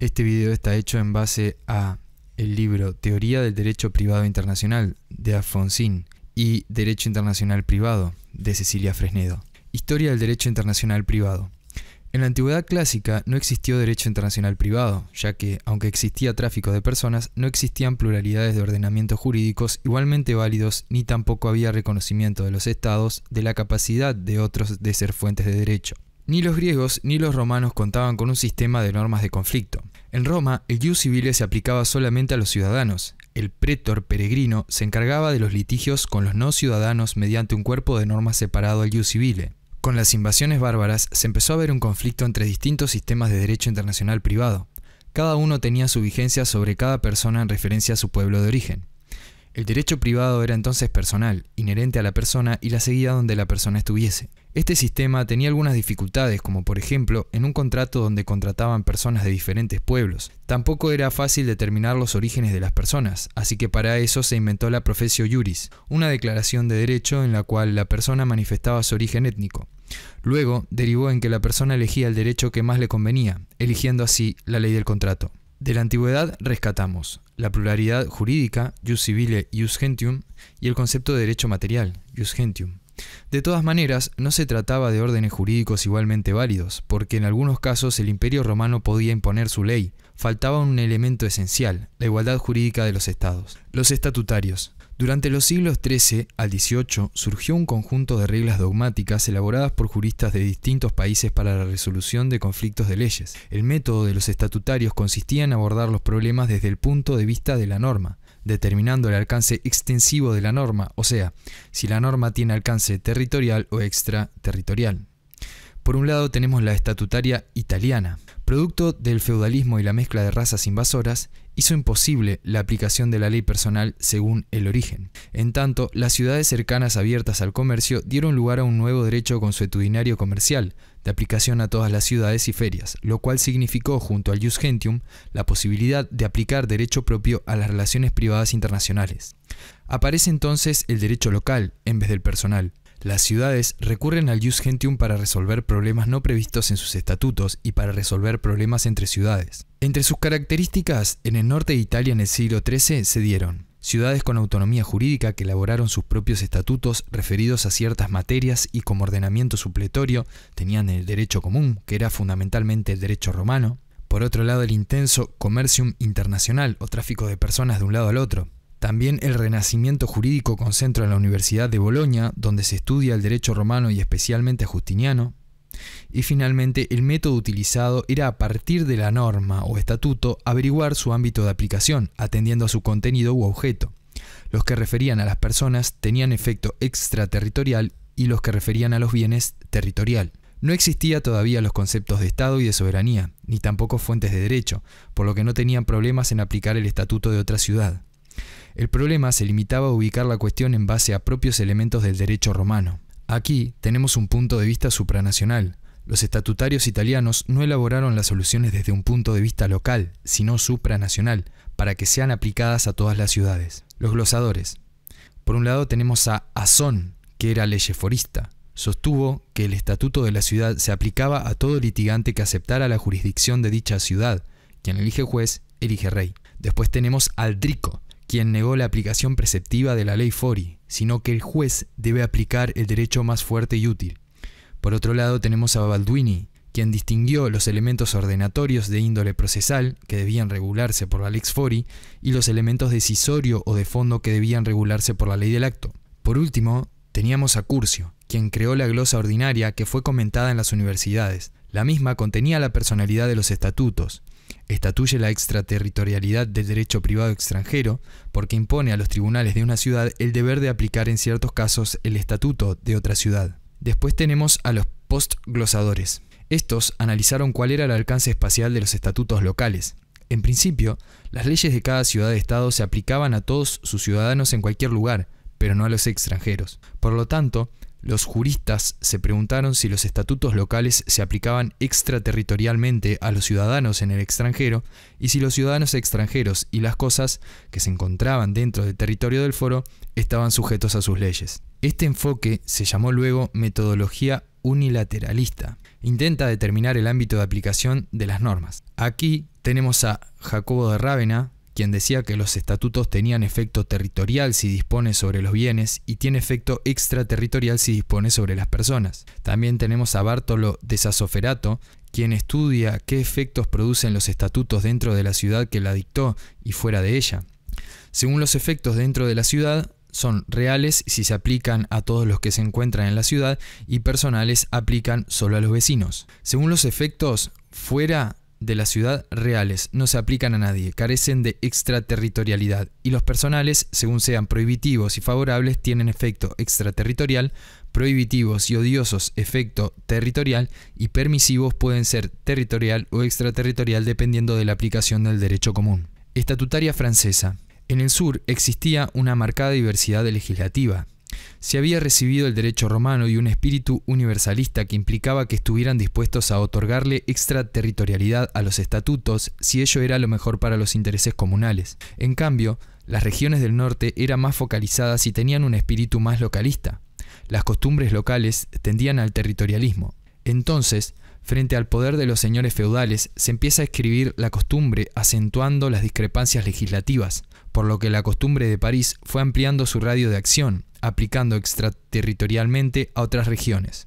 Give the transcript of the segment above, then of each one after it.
Este video está hecho en base a el libro Teoría del Derecho Privado Internacional de Afonsín y Derecho Internacional Privado de Cecilia Fresnedo. Historia del Derecho Internacional Privado. En la antigüedad clásica no existió derecho internacional privado, ya que, aunque existía tráfico de personas, no existían pluralidades de ordenamientos jurídicos igualmente válidos, ni tampoco había reconocimiento de los estados de la capacidad de otros de ser fuentes de derecho. Ni los griegos ni los romanos contaban con un sistema de normas de conflicto. En Roma, el ius civile se aplicaba solamente a los ciudadanos. El pretor peregrino se encargaba de los litigios con los no ciudadanos mediante un cuerpo de normas separado al ius civile. Con las invasiones bárbaras se empezó a ver un conflicto entre distintos sistemas de derecho internacional privado. Cada uno tenía su vigencia sobre cada persona en referencia a su pueblo de origen. El derecho privado era entonces personal, inherente a la persona y la seguía donde la persona estuviese. Este sistema tenía algunas dificultades, como por ejemplo en un contrato donde contrataban personas de diferentes pueblos. Tampoco era fácil determinar los orígenes de las personas, así que para eso se inventó la Profesio Juris, una declaración de derecho en la cual la persona manifestaba su origen étnico. Luego derivó en que la persona elegía el derecho que más le convenía, eligiendo así la ley del contrato. De la antigüedad rescatamos la pluralidad jurídica, jus civile, jus gentium, y el concepto de derecho material, jus gentium. De todas maneras, no se trataba de órdenes jurídicos igualmente válidos, porque en algunos casos el imperio romano podía imponer su ley. Faltaba un elemento esencial, la igualdad jurídica de los estados. Los estatutarios. Durante los siglos XIII al XVIII surgió un conjunto de reglas dogmáticas elaboradas por juristas de distintos países para la resolución de conflictos de leyes. El método de los estatutarios consistía en abordar los problemas desde el punto de vista de la norma, determinando el alcance extensivo de la norma, o sea, si la norma tiene alcance territorial o extraterritorial. Por un lado tenemos la estatutaria italiana, producto del feudalismo y la mezcla de razas invasoras, hizo imposible la aplicación de la ley personal según el origen. En tanto, las ciudades cercanas abiertas al comercio dieron lugar a un nuevo derecho consuetudinario comercial, de aplicación a todas las ciudades y ferias, lo cual significó, junto al jus gentium, la posibilidad de aplicar derecho propio a las relaciones privadas internacionales. Aparece entonces el derecho local en vez del personal. Las ciudades recurren al jus gentium para resolver problemas no previstos en sus estatutos y para resolver problemas entre ciudades. Entre sus características, en el norte de Italia en el siglo XIII se dieron ciudades con autonomía jurídica que elaboraron sus propios estatutos referidos a ciertas materias y como ordenamiento supletorio tenían el derecho común, que era fundamentalmente el derecho romano. Por otro lado, el intenso comercium internacional o tráfico de personas de un lado al otro, también el renacimiento jurídico con centro en la Universidad de Bolonia, donde se estudia el derecho romano y especialmente justiniano. Y finalmente, el método utilizado era a partir de la norma o estatuto averiguar su ámbito de aplicación, atendiendo a su contenido u objeto. Los que referían a las personas tenían efecto extraterritorial y los que referían a los bienes territorial. No existía todavía los conceptos de Estado y de soberanía, ni tampoco fuentes de derecho, por lo que no tenían problemas en aplicar el estatuto de otra ciudad. El problema se limitaba a ubicar la cuestión en base a propios elementos del derecho romano. Aquí tenemos un punto de vista supranacional. Los estatutarios italianos no elaboraron las soluciones desde un punto de vista local, sino supranacional, para que sean aplicadas a todas las ciudades. Los glosadores. Por un lado tenemos a Azón, que era leyeforista. Sostuvo que el estatuto de la ciudad se aplicaba a todo litigante que aceptara la jurisdicción de dicha ciudad. Quien elige juez, elige rey. Después tenemos a Drico, quien negó la aplicación preceptiva de la ley Fori, sino que el juez debe aplicar el derecho más fuerte y útil. Por otro lado tenemos a Balduini, quien distinguió los elementos ordenatorios de índole procesal, que debían regularse por la lex Fori, y los elementos decisorio o de fondo que debían regularse por la ley del acto. Por último, teníamos a Curcio, quien creó la glosa ordinaria que fue comentada en las universidades. La misma contenía la personalidad de los estatutos, Estatuye la extraterritorialidad del derecho privado extranjero porque impone a los tribunales de una ciudad el deber de aplicar en ciertos casos el estatuto de otra ciudad. Después tenemos a los postglosadores. Estos analizaron cuál era el alcance espacial de los estatutos locales. En principio, las leyes de cada ciudad-estado se aplicaban a todos sus ciudadanos en cualquier lugar, pero no a los extranjeros. Por lo tanto, los juristas se preguntaron si los estatutos locales se aplicaban extraterritorialmente a los ciudadanos en el extranjero y si los ciudadanos extranjeros y las cosas que se encontraban dentro del territorio del foro estaban sujetos a sus leyes. Este enfoque se llamó luego metodología unilateralista. Intenta determinar el ámbito de aplicación de las normas. Aquí tenemos a Jacobo de Rávena, quien decía que los estatutos tenían efecto territorial si dispone sobre los bienes y tiene efecto extraterritorial si dispone sobre las personas. También tenemos a Bartolo de Sassoferato, quien estudia qué efectos producen los estatutos dentro de la ciudad que la dictó y fuera de ella. Según los efectos dentro de la ciudad, son reales si se aplican a todos los que se encuentran en la ciudad y personales aplican solo a los vecinos. Según los efectos fuera de la ciudad reales no se aplican a nadie, carecen de extraterritorialidad y los personales, según sean prohibitivos y favorables, tienen efecto extraterritorial, prohibitivos y odiosos efecto territorial y permisivos pueden ser territorial o extraterritorial dependiendo de la aplicación del derecho común. Estatutaria francesa. En el sur existía una marcada diversidad legislativa, se había recibido el derecho romano y un espíritu universalista que implicaba que estuvieran dispuestos a otorgarle extraterritorialidad a los estatutos si ello era lo mejor para los intereses comunales. En cambio, las regiones del norte eran más focalizadas y tenían un espíritu más localista. Las costumbres locales tendían al territorialismo. Entonces, frente al poder de los señores feudales, se empieza a escribir la costumbre acentuando las discrepancias legislativas, por lo que la costumbre de París fue ampliando su radio de acción, aplicando extraterritorialmente a otras regiones.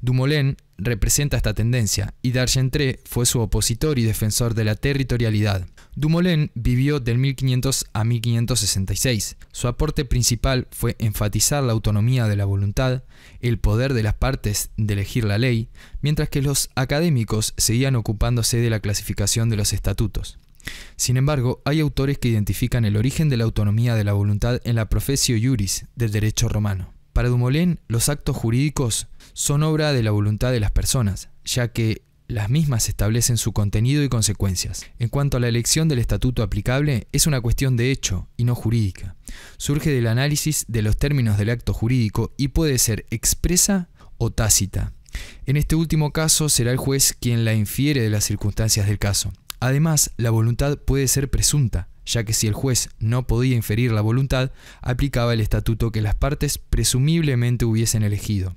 Dumoulin representa esta tendencia y D'Argentré fue su opositor y defensor de la territorialidad. Dumoulin vivió del 1500 a 1566. Su aporte principal fue enfatizar la autonomía de la voluntad, el poder de las partes de elegir la ley, mientras que los académicos seguían ocupándose de la clasificación de los estatutos. Sin embargo, hay autores que identifican el origen de la autonomía de la voluntad en la Profecio iuris del derecho romano. Para Dumoulin, los actos jurídicos son obra de la voluntad de las personas, ya que las mismas establecen su contenido y consecuencias. En cuanto a la elección del estatuto aplicable, es una cuestión de hecho y no jurídica. Surge del análisis de los términos del acto jurídico y puede ser expresa o tácita. En este último caso será el juez quien la infiere de las circunstancias del caso. Además, la voluntad puede ser presunta, ya que si el juez no podía inferir la voluntad, aplicaba el estatuto que las partes presumiblemente hubiesen elegido.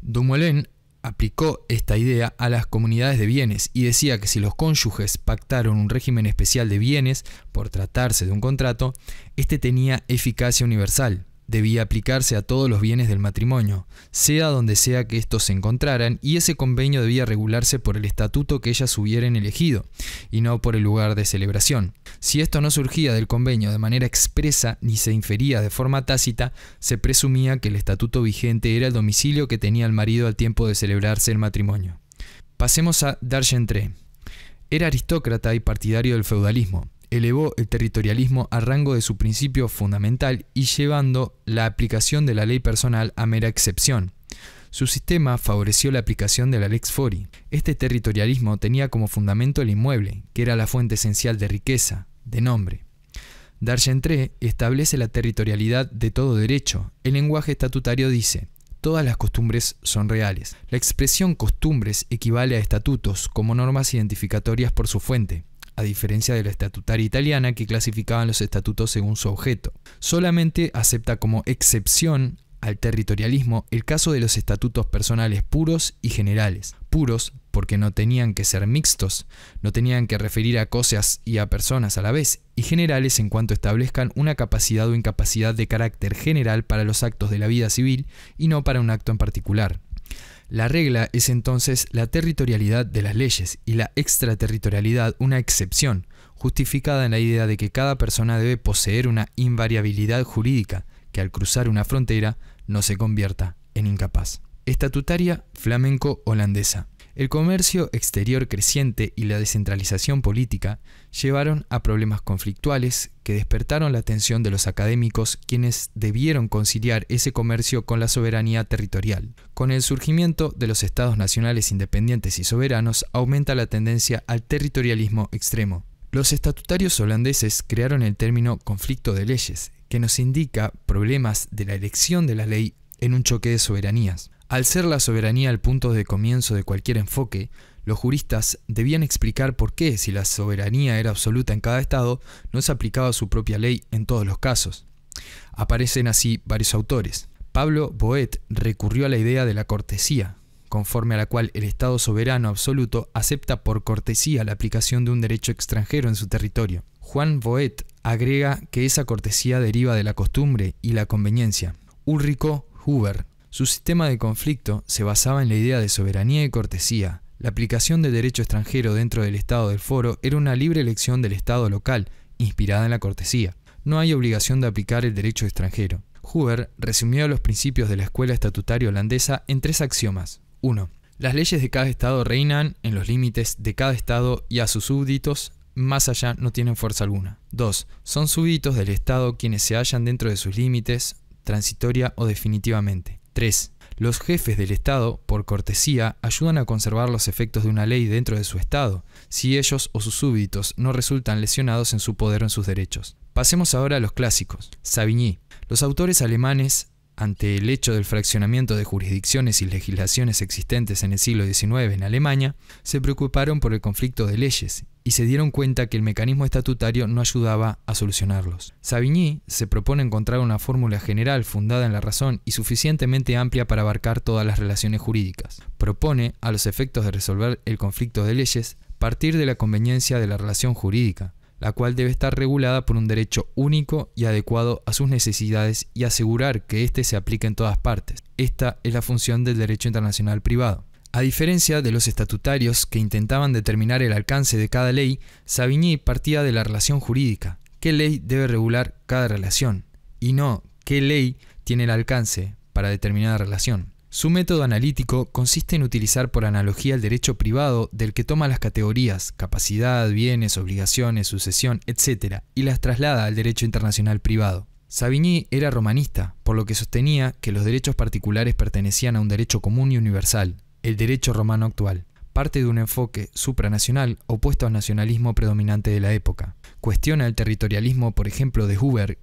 Dumoulin aplicó esta idea a las comunidades de bienes y decía que si los cónyuges pactaron un régimen especial de bienes por tratarse de un contrato, este tenía eficacia universal debía aplicarse a todos los bienes del matrimonio, sea donde sea que estos se encontraran, y ese convenio debía regularse por el estatuto que ellas hubieran elegido, y no por el lugar de celebración. Si esto no surgía del convenio de manera expresa ni se infería de forma tácita, se presumía que el estatuto vigente era el domicilio que tenía el marido al tiempo de celebrarse el matrimonio. Pasemos a Dargentré. Era aristócrata y partidario del feudalismo elevó el territorialismo a rango de su principio fundamental y llevando la aplicación de la ley personal a mera excepción. Su sistema favoreció la aplicación de la Lex Fori. Este territorialismo tenía como fundamento el inmueble, que era la fuente esencial de riqueza, de nombre. entre establece la territorialidad de todo derecho. El lenguaje estatutario dice, todas las costumbres son reales. La expresión costumbres equivale a estatutos como normas identificatorias por su fuente a diferencia de la estatutaria italiana que clasificaban los estatutos según su objeto. Solamente acepta como excepción al territorialismo el caso de los estatutos personales puros y generales. Puros porque no tenían que ser mixtos, no tenían que referir a cosas y a personas a la vez, y generales en cuanto establezcan una capacidad o incapacidad de carácter general para los actos de la vida civil y no para un acto en particular. La regla es entonces la territorialidad de las leyes y la extraterritorialidad una excepción, justificada en la idea de que cada persona debe poseer una invariabilidad jurídica que al cruzar una frontera no se convierta en incapaz. Estatutaria flamenco-holandesa. El comercio exterior creciente y la descentralización política llevaron a problemas conflictuales que despertaron la atención de los académicos quienes debieron conciliar ese comercio con la soberanía territorial. Con el surgimiento de los estados nacionales independientes y soberanos aumenta la tendencia al territorialismo extremo. Los estatutarios holandeses crearon el término conflicto de leyes, que nos indica problemas de la elección de la ley en un choque de soberanías. Al ser la soberanía el punto de comienzo de cualquier enfoque, los juristas debían explicar por qué, si la soberanía era absoluta en cada Estado, no se aplicaba su propia ley en todos los casos. Aparecen así varios autores. Pablo Boet recurrió a la idea de la cortesía, conforme a la cual el Estado soberano absoluto acepta por cortesía la aplicación de un derecho extranjero en su territorio. Juan Boet agrega que esa cortesía deriva de la costumbre y la conveniencia. Ulrico Huber su sistema de conflicto se basaba en la idea de soberanía y cortesía. La aplicación del derecho extranjero dentro del Estado del Foro era una libre elección del Estado local, inspirada en la cortesía. No hay obligación de aplicar el derecho extranjero. Huber resumió los principios de la escuela estatutaria holandesa en tres axiomas. 1. Las leyes de cada Estado reinan en los límites de cada Estado y a sus súbditos más allá no tienen fuerza alguna. 2. Son súbditos del Estado quienes se hallan dentro de sus límites, transitoria o definitivamente. 3. Los jefes del Estado, por cortesía, ayudan a conservar los efectos de una ley dentro de su Estado, si ellos o sus súbditos no resultan lesionados en su poder o en sus derechos. Pasemos ahora a los clásicos. Savigny. Los autores alemanes ante el hecho del fraccionamiento de jurisdicciones y legislaciones existentes en el siglo XIX en Alemania, se preocuparon por el conflicto de leyes y se dieron cuenta que el mecanismo estatutario no ayudaba a solucionarlos. Savigny se propone encontrar una fórmula general fundada en la razón y suficientemente amplia para abarcar todas las relaciones jurídicas. Propone, a los efectos de resolver el conflicto de leyes, partir de la conveniencia de la relación jurídica, la cual debe estar regulada por un derecho único y adecuado a sus necesidades y asegurar que éste se aplique en todas partes. Esta es la función del derecho internacional privado. A diferencia de los estatutarios que intentaban determinar el alcance de cada ley, Savigny partía de la relación jurídica, qué ley debe regular cada relación, y no qué ley tiene el alcance para determinada relación. Su método analítico consiste en utilizar por analogía el derecho privado del que toma las categorías capacidad, bienes, obligaciones, sucesión, etc., y las traslada al derecho internacional privado. Savigny era romanista, por lo que sostenía que los derechos particulares pertenecían a un derecho común y universal, el derecho romano actual, parte de un enfoque supranacional opuesto al nacionalismo predominante de la época. Cuestiona el territorialismo, por ejemplo, de Huber,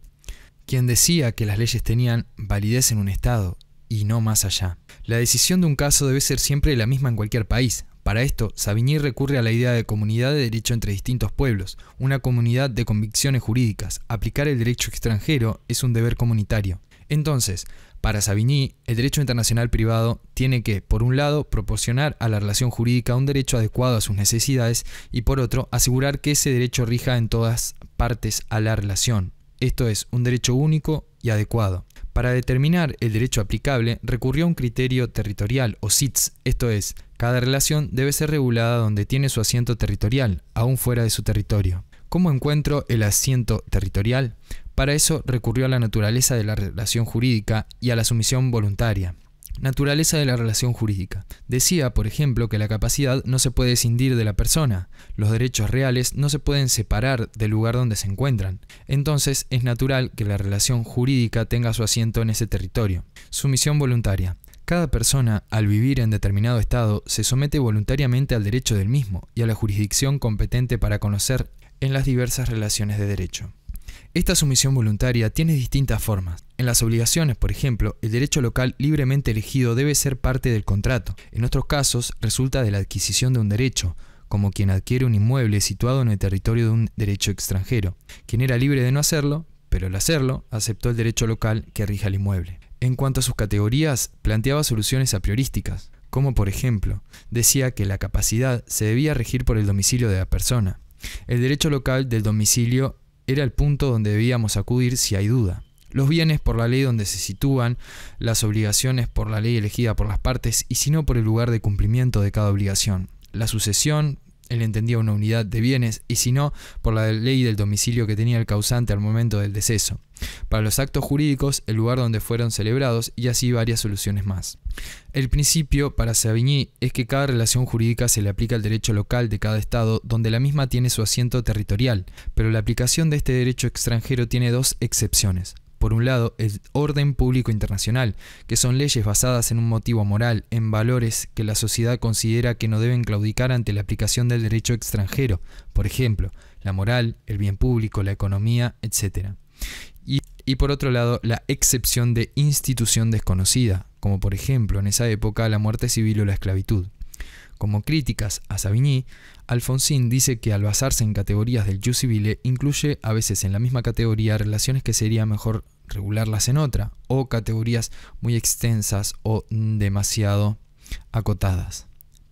quien decía que las leyes tenían validez en un Estado y no más allá. La decisión de un caso debe ser siempre la misma en cualquier país. Para esto, Savigny recurre a la idea de comunidad de derecho entre distintos pueblos, una comunidad de convicciones jurídicas. Aplicar el derecho extranjero es un deber comunitario. Entonces, para Savigny, el derecho internacional privado tiene que, por un lado, proporcionar a la relación jurídica un derecho adecuado a sus necesidades y, por otro, asegurar que ese derecho rija en todas partes a la relación. Esto es, un derecho único y adecuado. Para determinar el derecho aplicable recurrió a un criterio territorial o SITS, esto es, cada relación debe ser regulada donde tiene su asiento territorial, aún fuera de su territorio. ¿Cómo encuentro el asiento territorial? Para eso recurrió a la naturaleza de la relación jurídica y a la sumisión voluntaria. Naturaleza de la relación jurídica. Decía, por ejemplo, que la capacidad no se puede escindir de la persona, los derechos reales no se pueden separar del lugar donde se encuentran. Entonces, es natural que la relación jurídica tenga su asiento en ese territorio. Sumisión voluntaria. Cada persona, al vivir en determinado estado, se somete voluntariamente al derecho del mismo y a la jurisdicción competente para conocer en las diversas relaciones de derecho. Esta sumisión voluntaria tiene distintas formas. En las obligaciones, por ejemplo, el derecho local libremente elegido debe ser parte del contrato. En otros casos, resulta de la adquisición de un derecho, como quien adquiere un inmueble situado en el territorio de un derecho extranjero, quien era libre de no hacerlo, pero al hacerlo, aceptó el derecho local que rija el inmueble. En cuanto a sus categorías, planteaba soluciones a priorísticas, como por ejemplo, decía que la capacidad se debía regir por el domicilio de la persona, el derecho local del domicilio era el punto donde debíamos acudir si hay duda. Los bienes por la ley donde se sitúan, las obligaciones por la ley elegida por las partes y si no por el lugar de cumplimiento de cada obligación. La sucesión él entendía una unidad de bienes, y si no, por la ley del domicilio que tenía el causante al momento del deceso. Para los actos jurídicos, el lugar donde fueron celebrados y así varias soluciones más. El principio para Savigny es que cada relación jurídica se le aplica al derecho local de cada estado donde la misma tiene su asiento territorial, pero la aplicación de este derecho extranjero tiene dos excepciones. Por un lado, el orden público internacional, que son leyes basadas en un motivo moral, en valores que la sociedad considera que no deben claudicar ante la aplicación del derecho extranjero, por ejemplo, la moral, el bien público, la economía, etc. Y, y por otro lado, la excepción de institución desconocida, como por ejemplo en esa época la muerte civil o la esclavitud como críticas a Savigny, Alfonsín dice que al basarse en categorías del jus civile incluye a veces en la misma categoría relaciones que sería mejor regularlas en otra, o categorías muy extensas o demasiado acotadas.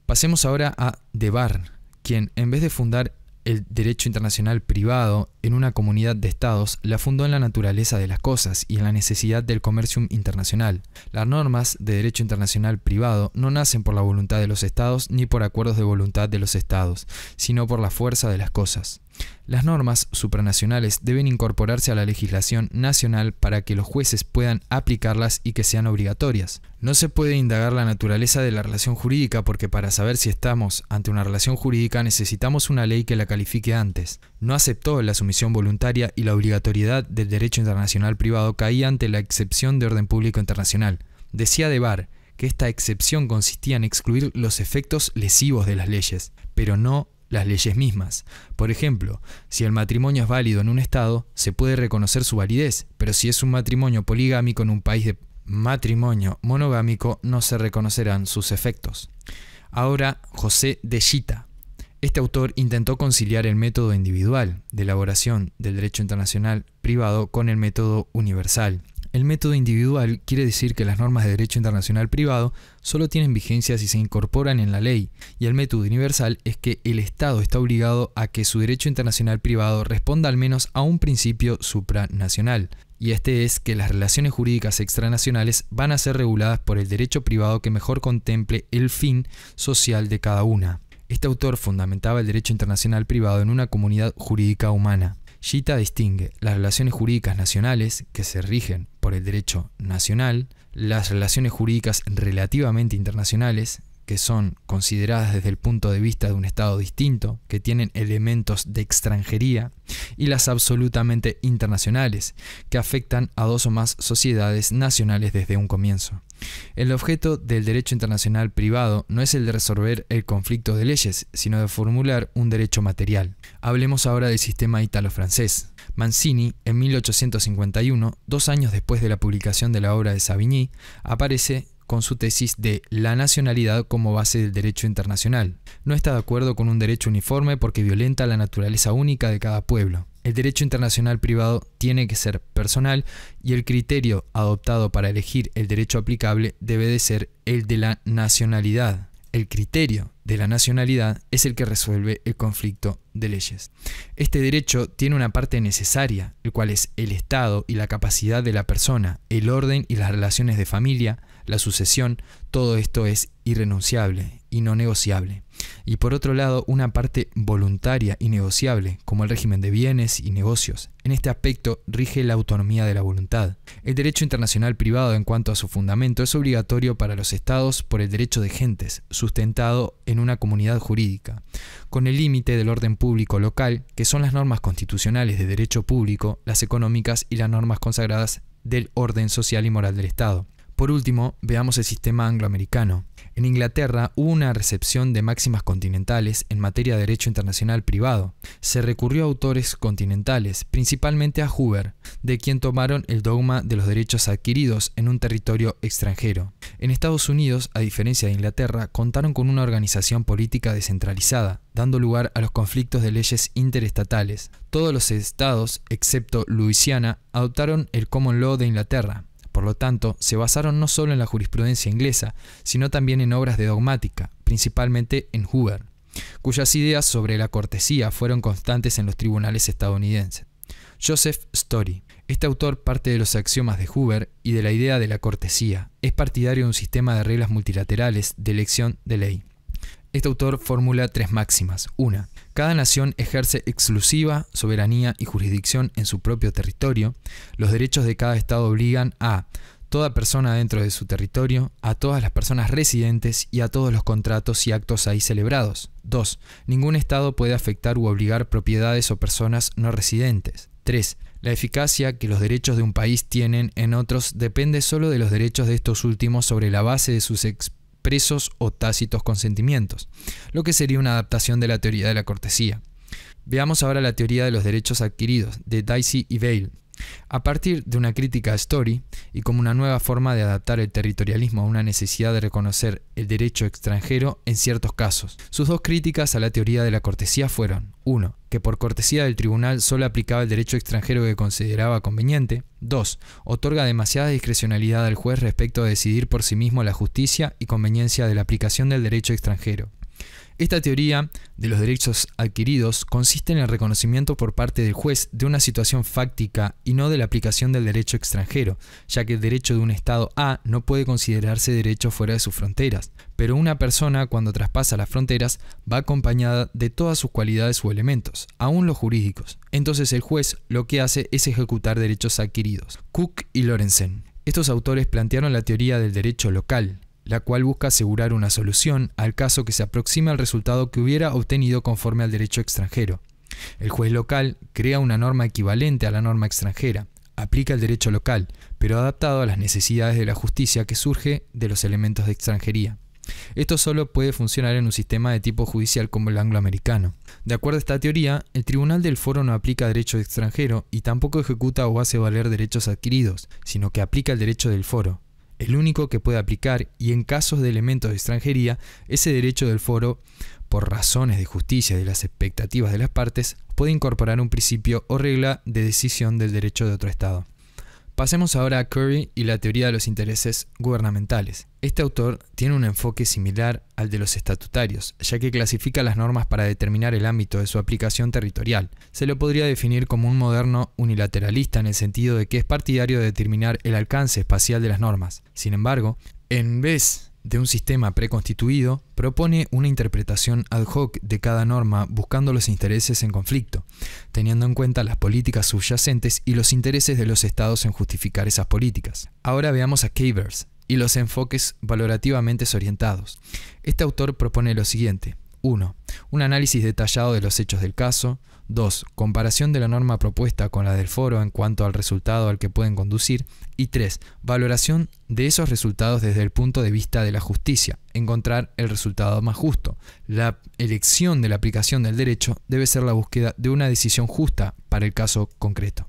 Pasemos ahora a De Debar, quien en vez de fundar el derecho internacional privado en una comunidad de estados la fundó en la naturaleza de las cosas y en la necesidad del comercio internacional. Las normas de derecho internacional privado no nacen por la voluntad de los estados ni por acuerdos de voluntad de los estados, sino por la fuerza de las cosas. Las normas supranacionales deben incorporarse a la legislación nacional para que los jueces puedan aplicarlas y que sean obligatorias. No se puede indagar la naturaleza de la relación jurídica porque para saber si estamos ante una relación jurídica necesitamos una ley que la califique antes. No aceptó la sumisión voluntaria y la obligatoriedad del derecho internacional privado caía ante la excepción de orden público internacional. Decía De Bar que esta excepción consistía en excluir los efectos lesivos de las leyes, pero no las leyes mismas. Por ejemplo, si el matrimonio es válido en un Estado, se puede reconocer su validez, pero si es un matrimonio poligámico en un país de matrimonio monogámico, no se reconocerán sus efectos. Ahora, José de este autor intentó conciliar el método individual de elaboración del derecho internacional privado con el método universal. El método individual quiere decir que las normas de derecho internacional privado solo tienen vigencia si se incorporan en la ley, y el método universal es que el Estado está obligado a que su derecho internacional privado responda al menos a un principio supranacional, y este es que las relaciones jurídicas extranacionales van a ser reguladas por el derecho privado que mejor contemple el fin social de cada una. Este autor fundamentaba el derecho internacional privado en una comunidad jurídica humana. Gita distingue las relaciones jurídicas nacionales, que se rigen por el derecho nacional, las relaciones jurídicas relativamente internacionales, que son consideradas desde el punto de vista de un Estado distinto, que tienen elementos de extranjería, y las absolutamente internacionales, que afectan a dos o más sociedades nacionales desde un comienzo. El objeto del derecho internacional privado no es el de resolver el conflicto de leyes, sino de formular un derecho material. Hablemos ahora del sistema italo-francés. Mancini, en 1851, dos años después de la publicación de la obra de Savigny, aparece con su tesis de la nacionalidad como base del derecho internacional. No está de acuerdo con un derecho uniforme porque violenta la naturaleza única de cada pueblo. El derecho internacional privado tiene que ser personal y el criterio adoptado para elegir el derecho aplicable debe de ser el de la nacionalidad. El criterio de la nacionalidad es el que resuelve el conflicto de leyes. Este derecho tiene una parte necesaria, el cual es el Estado y la capacidad de la persona, el orden y las relaciones de familia, la sucesión, todo esto es irrenunciable y no negociable. Y por otro lado, una parte voluntaria y negociable, como el régimen de bienes y negocios. En este aspecto rige la autonomía de la voluntad. El derecho internacional privado en cuanto a su fundamento es obligatorio para los estados por el derecho de gentes, sustentado en una comunidad jurídica, con el límite del orden público local, que son las normas constitucionales de derecho público, las económicas y las normas consagradas del orden social y moral del Estado. Por último, veamos el sistema angloamericano. En Inglaterra hubo una recepción de máximas continentales en materia de derecho internacional privado. Se recurrió a autores continentales, principalmente a Hoover, de quien tomaron el dogma de los derechos adquiridos en un territorio extranjero. En Estados Unidos, a diferencia de Inglaterra, contaron con una organización política descentralizada, dando lugar a los conflictos de leyes interestatales. Todos los estados, excepto Luisiana, adoptaron el Common Law de Inglaterra lo tanto, se basaron no solo en la jurisprudencia inglesa, sino también en obras de dogmática, principalmente en Hoover, cuyas ideas sobre la cortesía fueron constantes en los tribunales estadounidenses. Joseph Story. Este autor parte de los axiomas de Hoover y de la idea de la cortesía. Es partidario de un sistema de reglas multilaterales de elección de ley. Este autor formula tres máximas. Una, cada nación ejerce exclusiva soberanía y jurisdicción en su propio territorio. Los derechos de cada Estado obligan a toda persona dentro de su territorio, a todas las personas residentes y a todos los contratos y actos ahí celebrados. 2. Ningún Estado puede afectar u obligar propiedades o personas no residentes. 3. La eficacia que los derechos de un país tienen en otros depende solo de los derechos de estos últimos sobre la base de sus experiencias presos o tácitos consentimientos, lo que sería una adaptación de la teoría de la cortesía. Veamos ahora la teoría de los derechos adquiridos, de Dicey y Bale, a partir de una crítica a Story y como una nueva forma de adaptar el territorialismo a una necesidad de reconocer el derecho extranjero en ciertos casos. Sus dos críticas a la teoría de la cortesía fueron, 1. Que por cortesía del tribunal solo aplicaba el derecho extranjero que consideraba conveniente. 2. Otorga demasiada discrecionalidad al juez respecto a decidir por sí mismo la justicia y conveniencia de la aplicación del derecho extranjero. Esta teoría de los derechos adquiridos consiste en el reconocimiento por parte del juez de una situación fáctica y no de la aplicación del derecho extranjero, ya que el derecho de un Estado A no puede considerarse derecho fuera de sus fronteras, pero una persona cuando traspasa las fronteras va acompañada de todas sus cualidades o elementos, aún los jurídicos. Entonces el juez lo que hace es ejecutar derechos adquiridos. Cook y Lorenzen. Estos autores plantearon la teoría del derecho local, la cual busca asegurar una solución al caso que se aproxime al resultado que hubiera obtenido conforme al derecho extranjero. El juez local crea una norma equivalente a la norma extranjera, aplica el derecho local, pero adaptado a las necesidades de la justicia que surge de los elementos de extranjería. Esto solo puede funcionar en un sistema de tipo judicial como el angloamericano. De acuerdo a esta teoría, el Tribunal del Foro no aplica derecho extranjero y tampoco ejecuta o hace valer derechos adquiridos, sino que aplica el derecho del foro, el único que puede aplicar y en casos de elementos de extranjería ese derecho del foro, por razones de justicia y de las expectativas de las partes, puede incorporar un principio o regla de decisión del derecho de otro Estado. Pasemos ahora a Curry y la teoría de los intereses gubernamentales. Este autor tiene un enfoque similar al de los estatutarios, ya que clasifica las normas para determinar el ámbito de su aplicación territorial. Se lo podría definir como un moderno unilateralista en el sentido de que es partidario de determinar el alcance espacial de las normas. Sin embargo, en vez de un sistema preconstituido propone una interpretación ad hoc de cada norma buscando los intereses en conflicto, teniendo en cuenta las políticas subyacentes y los intereses de los estados en justificar esas políticas. Ahora veamos a Cavers y los enfoques valorativamente orientados. Este autor propone lo siguiente. 1. Un análisis detallado de los hechos del caso. 2. Comparación de la norma propuesta con la del foro en cuanto al resultado al que pueden conducir. Y 3. Valoración de esos resultados desde el punto de vista de la justicia. Encontrar el resultado más justo. La elección de la aplicación del derecho debe ser la búsqueda de una decisión justa para el caso concreto.